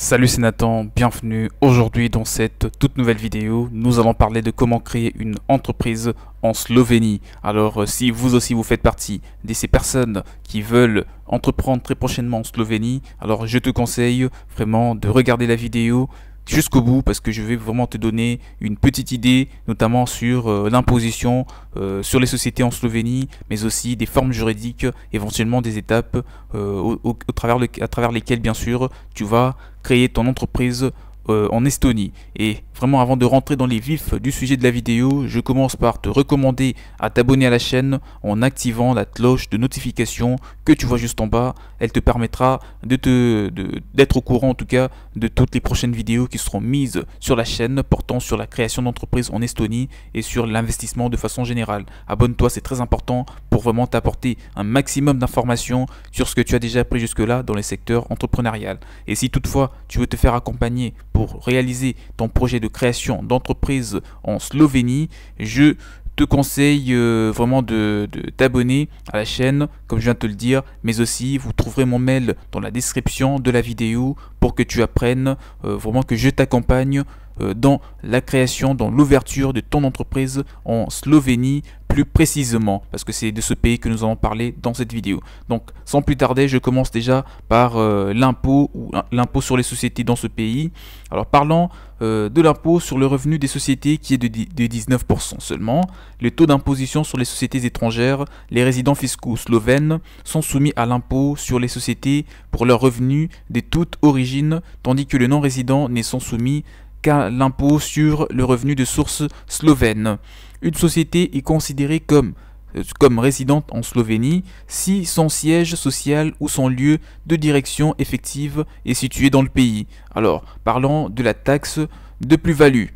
Salut c'est Nathan, bienvenue aujourd'hui dans cette toute nouvelle vidéo. Nous allons parler de comment créer une entreprise en Slovénie. Alors euh, si vous aussi vous faites partie de ces personnes qui veulent entreprendre très prochainement en Slovénie, alors je te conseille vraiment de regarder la vidéo, jusqu'au bout parce que je vais vraiment te donner une petite idée, notamment sur euh, l'imposition, euh, sur les sociétés en Slovénie, mais aussi des formes juridiques, éventuellement des étapes euh, au, travers à travers lesquelles, bien sûr, tu vas créer ton entreprise euh, en Estonie. Et vraiment avant de rentrer dans les vifs du sujet de la vidéo, je commence par te recommander à t'abonner à la chaîne en activant la cloche de notification que tu vois juste en bas. Elle te permettra de te d'être au courant en tout cas de toutes les prochaines vidéos qui seront mises sur la chaîne portant sur la création d'entreprises en Estonie et sur l'investissement de façon générale. Abonne-toi, c'est très important pour vraiment t'apporter un maximum d'informations sur ce que tu as déjà appris jusque-là dans les secteurs entrepreneurial. Et si toutefois tu veux te faire accompagner pour réaliser ton projet de création d'entreprise en Slovénie, je te conseille euh, vraiment de, t'abonner à la chaîne, comme je viens de te le dire, mais aussi vous trouverez mon mail dans la description de la vidéo pour que tu apprennes euh, vraiment que je t'accompagne euh, dans la création, dans l'ouverture de ton entreprise en Slovénie plus précisément, parce que c'est de ce pays que nous allons parler dans cette vidéo. Donc sans plus tarder, je commence déjà par euh, l'impôt ou hein, l'impôt sur les sociétés dans ce pays. Alors parlons euh, de l'impôt sur le revenu des sociétés qui est de, 19% seulement. Le taux d'imposition sur les sociétés étrangères, les résidents fiscaux slovènes sont soumis à l'impôt sur les sociétés pour leurs revenus de toute origines, tandis que les non-résidents ne sont soumis l'impôt sur le revenu de source slovène. Une société est considérée comme, euh, comme résidente en Slovénie si son siège social ou son lieu de direction effective est situé dans le pays. Alors, parlons de la taxe de plus-value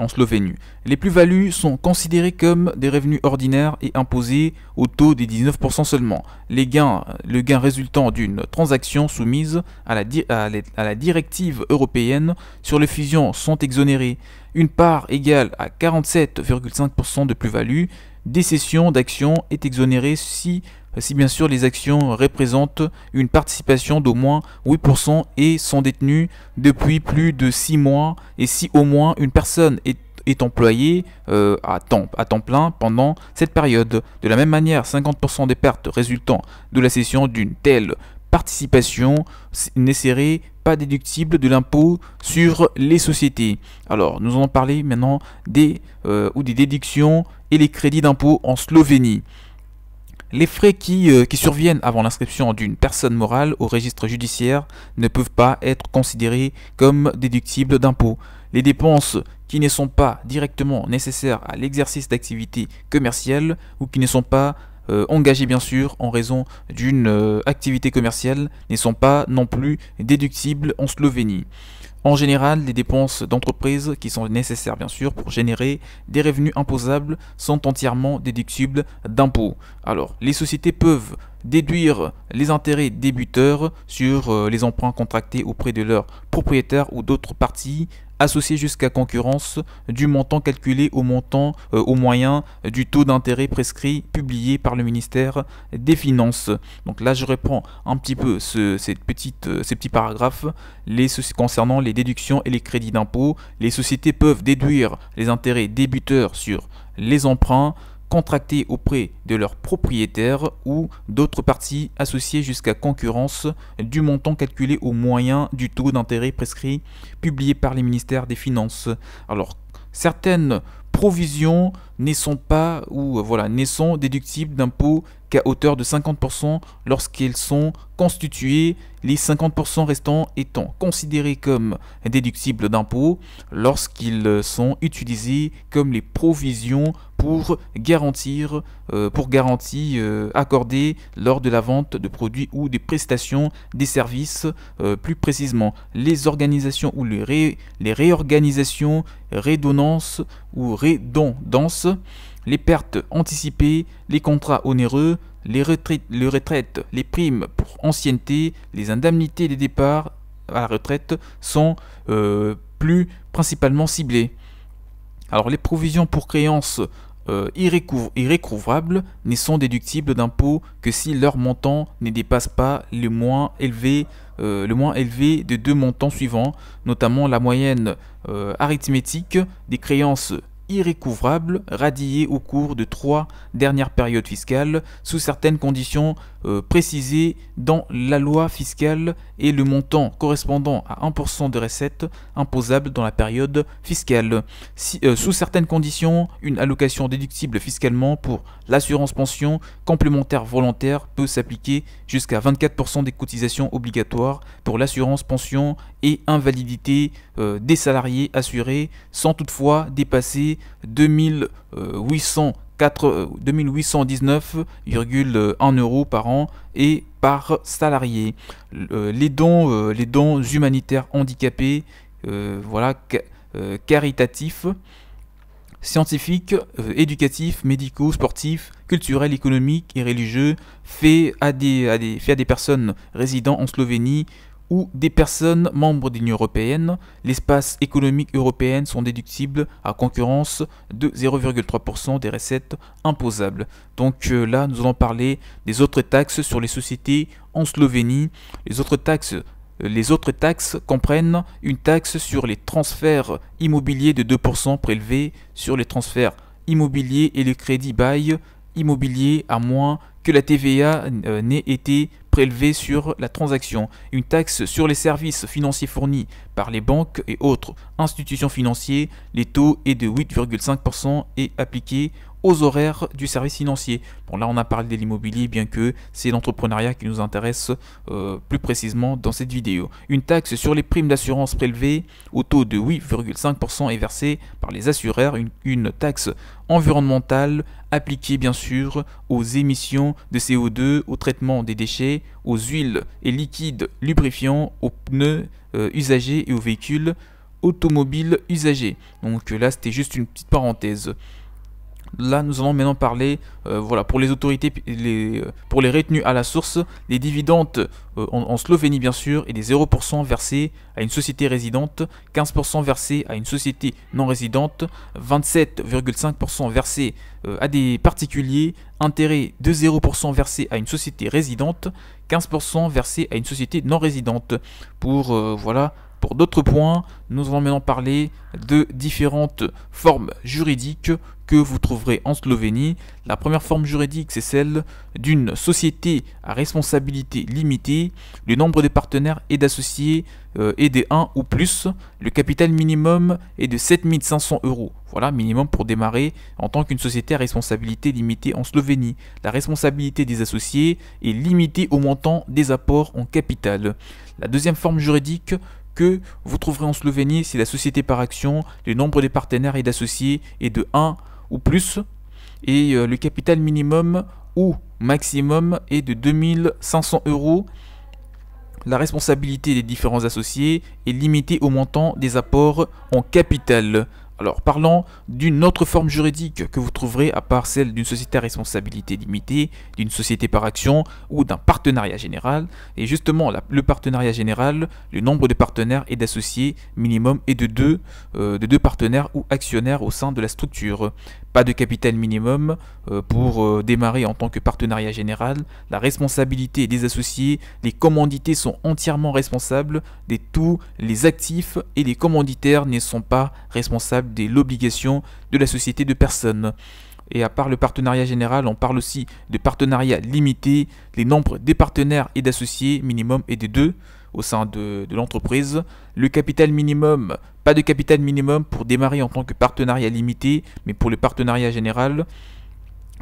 en Slovénie. Les plus-values sont considérées comme des revenus ordinaires et imposées au taux des 19% seulement. Les gains, le gain résultant d'une transaction soumise à la, directive européenne sur les fusions sont exonérés. Une part égale à 47,5% de plus-value décession d'action d'actions est exonérée si si bien sûr les actions représentent une participation d'au moins 8% et sont détenues depuis plus de 6 mois et si au moins une personne est employée euh, à, temps, à temps plein pendant cette période. De la même manière, 50% des pertes résultant de la cession d'une telle participation n'est serait pas déductible de l'impôt sur les sociétés. Alors, nous allons parler maintenant des, euh, ou des déductions et les crédits d'impôt en Slovénie. Les frais euh, qui, surviennent avant l'inscription d'une personne morale au registre judiciaire ne peuvent pas être considérés comme déductibles d'impôts. Les dépenses qui ne sont pas directement nécessaires à l'exercice d'activités commerciales ou qui ne sont pas euh, engagées bien sûr en raison d'une euh, activité commerciale ne sont pas non plus déductibles en Slovénie. En général, les dépenses d'entreprise, qui sont nécessaires bien sûr pour générer des revenus imposables, sont entièrement déductibles d'impôts. Alors, les sociétés peuvent déduire les intérêts débuteurs sur euh, les emprunts contractés auprès de leurs propriétaires ou d'autres parties associées jusqu'à concurrence du montant calculé au montant euh, au moyen du taux d'intérêt prescrit publié par le ministère des Finances. Donc là, je reprends un petit peu ce, cette petite, euh, ces petits paragraphes les, concernant les déductions et les crédits d'impôt. Les sociétés peuvent déduire les intérêts débuteurs sur les emprunts contractés auprès de leurs propriétaires ou d'autres parties associées jusqu'à concurrence du montant calculé au moyen du taux d'intérêt prescrit publié par les ministères des Finances. Alors, certaines provisions ne sont pas ou voilà, ne sont déductibles d'impôts qu'à hauteur de 50% lorsqu'ils sont constitués, les 50% restants étant considérés comme déductibles d'impôts lorsqu'ils sont utilisés comme les provisions pour garantir, euh, pour garantie euh, accordées lors de la vente de produits ou des prestations des services, euh, plus précisément les organisations ou les, réorganisations, redonnances ou redondances, les pertes anticipées, les contrats onéreux, les retraites, les primes pour ancienneté, les indemnités de départs à la retraite sont euh, plus principalement ciblées. Alors les provisions pour créances euh, irrécouvrables ne sont déductibles d'impôts que si leur montant ne dépasse pas le moins élevé, des euh, le moins élevé de deux montants suivants, notamment la moyenne arithmétique des créances irrécouvrable radié au cours de trois dernières périodes fiscales sous certaines conditions euh, précisées dans la loi fiscale et le montant correspondant à 1% de recettes imposables dans la période fiscale. Euh, sous certaines conditions, une allocation déductible fiscalement pour l'assurance pension complémentaire volontaire peut s'appliquer jusqu'à 24% des cotisations obligatoires pour l'assurance pension et invalidité euh, des salariés assurés sans toutefois dépasser 2819,1 euh, euh, euros par an et par salarié. Euh, les dons, les dons humanitaires handicapés, voilà, caritatifs, scientifiques, éducatifs, médicaux, sportifs, culturels, économiques et religieux, faits à des, à des personnes résidant en Slovénie ou des personnes membres de l'Union européenne, l'espace économique européen sont déductibles à concurrence de 0,3% des recettes imposables. Donc euh, là, nous allons parler des autres taxes sur les sociétés en Slovénie. Les autres taxes euh, les autres taxes comprennent une taxe sur les transferts immobiliers de 2% prélevés sur les transferts immobiliers et le crédit bail immobilier à moins que la TVA euh, n'ait été Prélevé sur la transaction, une taxe sur les services financiers fournis par les banques et autres institutions financières, les taux est de 8,5% et appliqué aux horaires du service financier. Bon là on a parlé de l'immobilier bien que c'est l'entrepreneuriat qui nous intéresse euh, plus précisément dans cette vidéo. Une taxe sur les primes d'assurance prélevées au taux de 8,5% est versée par les assureurs, une, taxe environnementale appliquée bien sûr aux émissions de CO2, au traitement des déchets, aux huiles et liquides lubrifiants, aux pneus euh, usagés et aux véhicules automobiles usagés. Donc euh, là c'était juste une petite parenthèse. Là, nous allons maintenant parler, euh, voilà, pour les autorités, euh, pour les retenues à la source, les dividendes euh, en, Slovénie bien sûr, et des 0% versés à une société résidente, 15% versés à une société non résidente, 27,5% versés à des particuliers, intérêt de 0% versés à une société résidente, 15% versés à une société non résidente, pour voilà pour d'autres points, nous allons maintenant parler de différentes formes juridiques que vous trouverez en Slovénie. La première forme juridique, c'est celle d'une société à responsabilité limitée. Le nombre de partenaires et d'associés euh, est de 1 ou plus. Le capital minimum est de 7500 euros. Voilà, minimum pour démarrer en tant qu'une société à responsabilité limitée en Slovénie. La responsabilité des associés est limitée au montant des apports en capital. La deuxième forme juridique que vous trouverez en Slovénie, si la société par action. Le nombre des partenaires et d'associés est de 1 ou plus. Et euh, le capital minimum ou maximum est de 2500 euros. La responsabilité des différents associés est limitée au montant des apports en capital. Alors parlons d'une autre forme juridique que vous trouverez à part celle d'une société à responsabilité limitée, d'une société par action ou d'un partenariat général. Et justement, le partenariat général, le nombre de partenaires et d'associés minimum est de deux, euh, de deux partenaires ou actionnaires au sein de la structure. Pas de capital minimum euh, pour euh, démarrer en tant que partenariat général. La responsabilité des associés, les commandités sont entièrement responsables des tous les actifs et les commanditaires ne sont pas responsables de l'obligation de la société de personnes. Et à part le partenariat général, on parle aussi de partenariat limité. Les nombres des partenaires et d'associés minimum et de deux au sein de, de l'entreprise. Le capital minimum, pas de capital minimum pour démarrer en tant que partenariat limité, mais pour le partenariat général.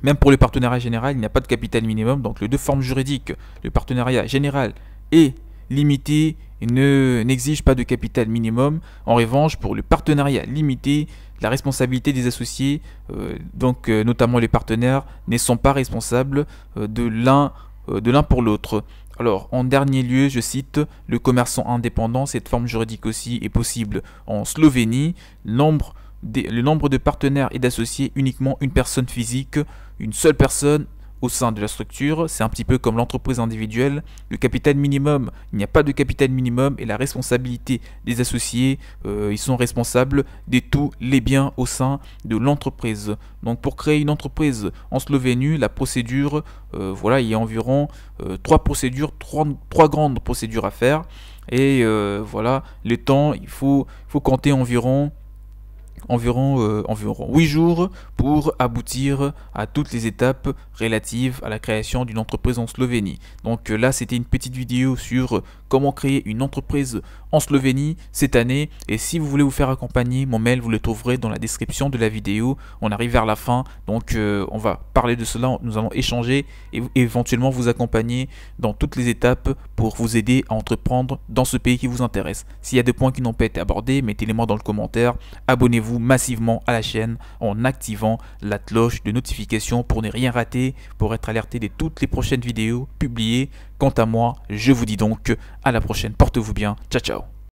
Même pour le partenariat général, il n'y a pas de capital minimum. Donc les deux formes juridiques, le partenariat général et limité ne n'exige pas de capital minimum. En revanche, pour le partenariat limité, la responsabilité des associés, euh, donc euh, notamment les partenaires, ne sont pas responsables euh, de l'un de l'un pour l'autre. Alors, en dernier lieu, je cite le commerçant indépendant. Cette forme juridique aussi est possible en Slovénie. Nombre le nombre de partenaires et d'associés uniquement une personne physique, une seule personne au sein de la structure. C'est un petit peu comme l'entreprise individuelle. Le capital minimum, il n'y a pas de capital minimum et la responsabilité des associés, euh, ils sont responsables des tous les biens au sein de l'entreprise. Donc pour créer une entreprise en Slovénie, la procédure, euh, voilà, il y a environ euh, trois procédures, trois, trois grandes procédures à faire. Et voilà, le temps, il faut, faut compter environ environ, euh, environ 8 jours pour aboutir à toutes les étapes relatives à la création d'une entreprise en Slovénie. Donc euh, là, c'était une petite vidéo sur euh, comment créer une entreprise en Slovénie cette année. Et si vous voulez vous faire accompagner, mon mail, vous le trouverez dans la description de la vidéo. On arrive vers la fin, donc euh, on va parler de cela, nous allons échanger et éventuellement vous accompagner dans toutes les étapes pour vous aider à entreprendre dans ce pays qui vous intéresse. S'il y a des points qui n'ont pas été abordés, mettez-les moi dans le commentaire. Abonnez-vous massivement à la chaîne en activant la cloche de notification pour ne rien rater, pour être alerté de toutes les prochaines vidéos publiées Quant à moi, je vous dis donc à la prochaine. Portez-vous bien. Ciao, ciao.